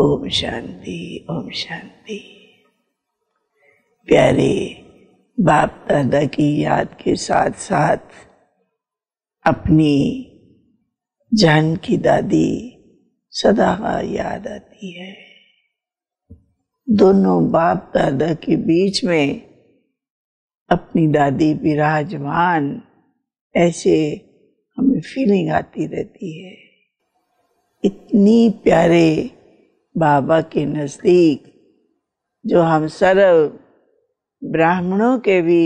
ओम शांति ओम शांति प्यारे बाप दादा की याद के साथ साथ अपनी जान की दादी सदा याद आती है दोनों बाप दादा के बीच में अपनी दादी विराजमान ऐसे हमें फीलिंग आती रहती है इतनी प्यारे बाबा के नज़दीक जो हम सर्व ब्राह्मणों के भी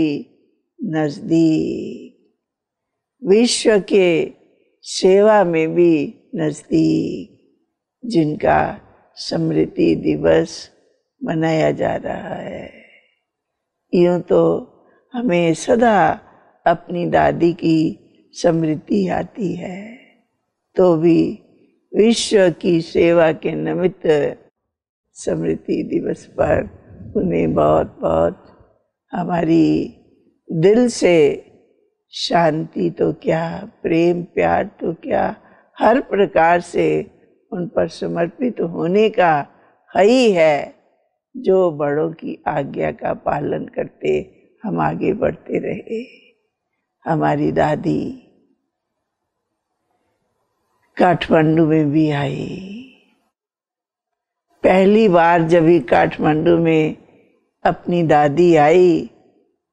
नज़दीक विश्व के सेवा में भी नज़दीक जिनका स्मृति दिवस मनाया जा रहा है यूँ तो हमें सदा अपनी दादी की स्मृति आती है तो भी विश्व की सेवा के निमित्त स्मृति दिवस पर उन्हें बहुत बहुत हमारी दिल से शांति तो क्या प्रेम प्यार तो क्या हर प्रकार से उन पर समर्पित होने का हई है जो बड़ों की आज्ञा का पालन करते हम आगे बढ़ते रहे हमारी दादी काठमांडू में भी आई पहली बार जब ही काठमांडू में अपनी दादी आई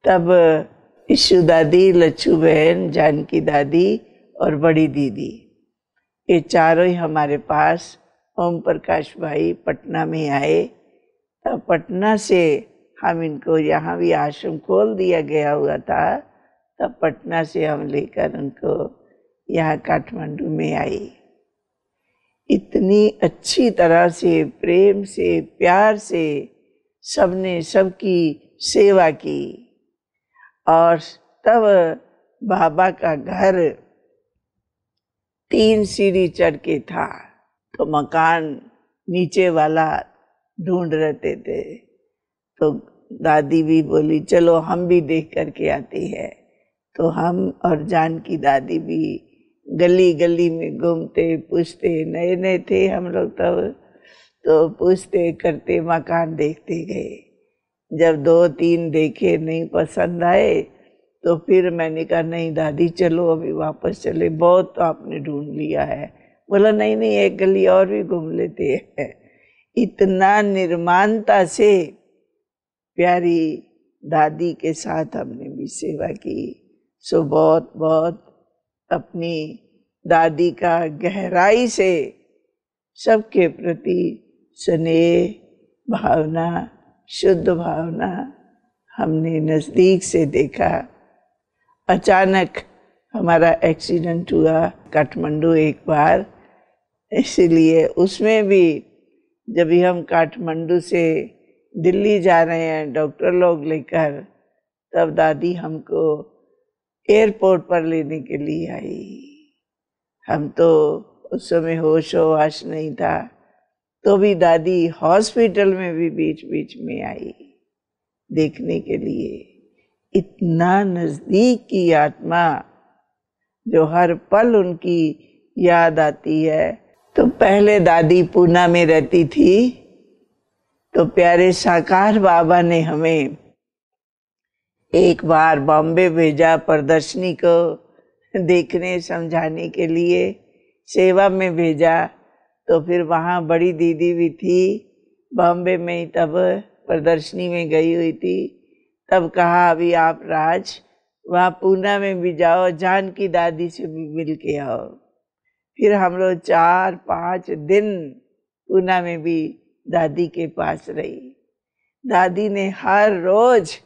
तब ईशु दादी लच्छू बहन जानकी दादी और बड़ी दीदी ये चारों ही हमारे पास ओम प्रकाश भाई पटना में आए तब पटना से हम इनको यहाँ भी आश्रम खोल दिया गया हुआ था तब पटना से हम लेकर उनको यहाँ काठमांडू में आई इतनी अच्छी तरह से प्रेम से प्यार से सबने सबकी सेवा की और तब बाबा का घर तीन सीढ़ी चढ़ के था तो मकान नीचे वाला ढूंढ रहते थे तो दादी भी बोली चलो हम भी देख करके आती है तो हम और जान की दादी भी गली गली में घूमते पूछते नए नए थे हम लोग तब तो पूछते करते मकान देखते गए जब दो तीन देखे नहीं पसंद आए तो फिर मैंने कहा नहीं दादी चलो अभी वापस चले बहुत तो आपने ढूंढ लिया है बोला नहीं नहीं एक गली और भी घूम लेते हैं इतना निर्माणता से प्यारी दादी के साथ हमने भी सेवा की सो बहुत बहुत अपनी दादी का गहराई से सबके प्रति स्नेह भावना शुद्ध भावना हमने नज़दीक से देखा अचानक हमारा एक्सीडेंट हुआ काठमांडू एक बार इसलिए उसमें भी जब भी हम काठमांडू से दिल्ली जा रहे हैं डॉक्टर लोग लेकर तब दादी हमको एयरपोर्ट पर लेने के लिए आई हम तो उस समय होश होश नहीं था तो भी दादी हॉस्पिटल में भी बीच बीच में आई देखने के लिए इतना नज़दीक की आत्मा जो हर पल उनकी याद आती है तो पहले दादी पूना में रहती थी तो प्यारे साकार बाबा ने हमें एक बार बॉम्बे भेजा प्रदर्शनी को देखने समझाने के लिए सेवा में भेजा तो फिर वहाँ बड़ी दीदी भी थी बॉम्बे में ही तब प्रदर्शनी में गई हुई थी तब कहा अभी आप राज वहाँ पूना में भी जाओ जान की दादी से भी मिल के आओ फिर हम लोग चार पाँच दिन पूना में भी दादी के पास रही दादी ने हर रोज़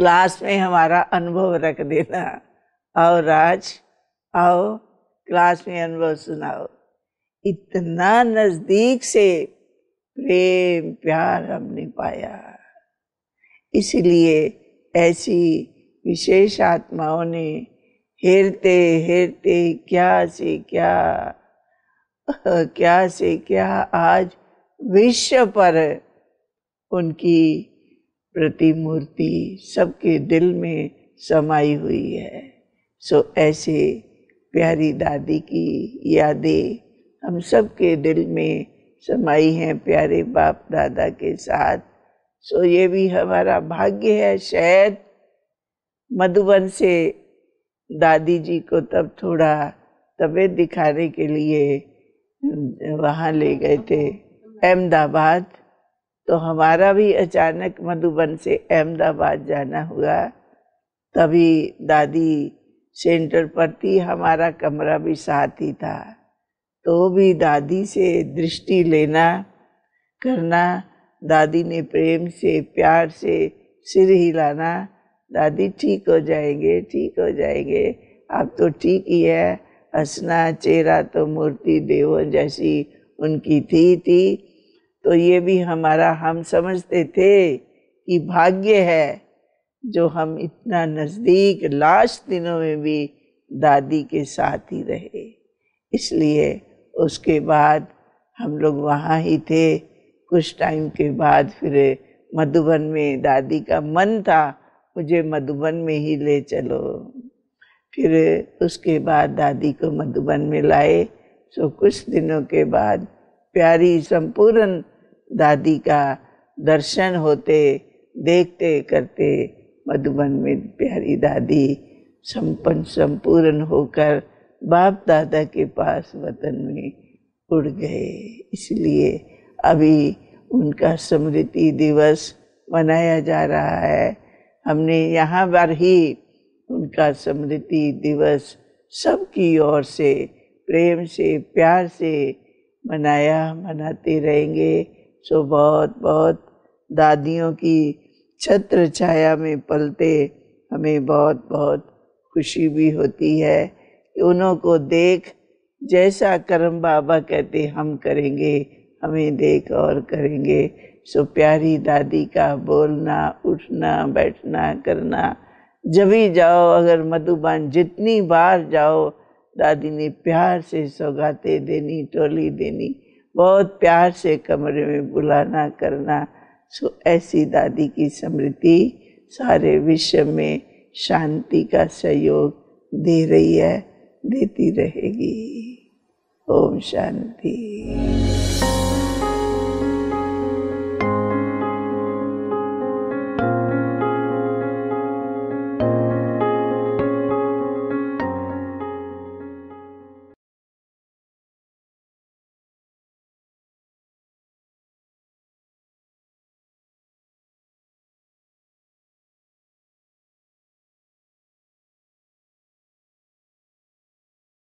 क्लास में हमारा अनुभव रख देना आओ राज आओ क्लास में अनुभव सुनाओ इतना नज़दीक से प्रेम प्यार हमने पाया इसलिए ऐसी विशेष आत्माओं ने हेरते हेरते क्या से क्या क्या से क्या आज विश्व पर उनकी प्रतिमूर्ति सबके दिल में समाई हुई है सो ऐसे प्यारी दादी की यादें हम सबके दिल में समाई हैं प्यारे बाप दादा के साथ सो ये भी हमारा भाग्य है शायद मधुबन से दादी जी को तब थोड़ा तबीयत दिखाने के लिए वहाँ ले गए थे अहमदाबाद तो हमारा भी अचानक मधुबन से अहमदाबाद जाना हुआ तभी दादी सेंटर पर थी हमारा कमरा भी साथ ही था तो भी दादी से दृष्टि लेना करना दादी ने प्रेम से प्यार से सिर हिलाना दादी ठीक हो जाएंगे ठीक हो जाएंगे अब तो ठीक ही है हंसना चेहरा तो मूर्ति देवों जैसी उनकी थी थी तो ये भी हमारा हम समझते थे कि भाग्य है जो हम इतना नज़दीक लास्ट दिनों में भी दादी के साथ ही रहे इसलिए उसके बाद हम लोग वहाँ ही थे कुछ टाइम के बाद फिर मधुबन में दादी का मन था मुझे मधुबन में ही ले चलो फिर उसके बाद दादी को मधुबन में लाए सो कुछ दिनों के बाद प्यारी संपूर्ण दादी का दर्शन होते देखते करते मधुबन में प्यारी दादी संपन्न संपूर्ण होकर बाप दादा के पास वतन में उड़ गए इसलिए अभी उनका स्मृति दिवस मनाया जा रहा है हमने यहाँ पर ही उनका स्मृति दिवस सबकी ओर से प्रेम से प्यार से मनाया मनाते रहेंगे सो बहुत बहुत दादियों की छत्र छाया में पलते हमें बहुत बहुत खुशी भी होती है उन्हों को देख जैसा कर्म बाबा कहते हम करेंगे हमें देख और करेंगे सो प्यारी दादी का बोलना उठना बैठना करना जब जाओ अगर मधुबान जितनी बार जाओ दादी ने प्यार से सौगातें देनी टोली देनी बहुत प्यार से कमरे में बुलाना करना सो ऐसी दादी की स्मृति सारे विश्व में शांति का सहयोग दे रही है देती रहेगी ओम शांति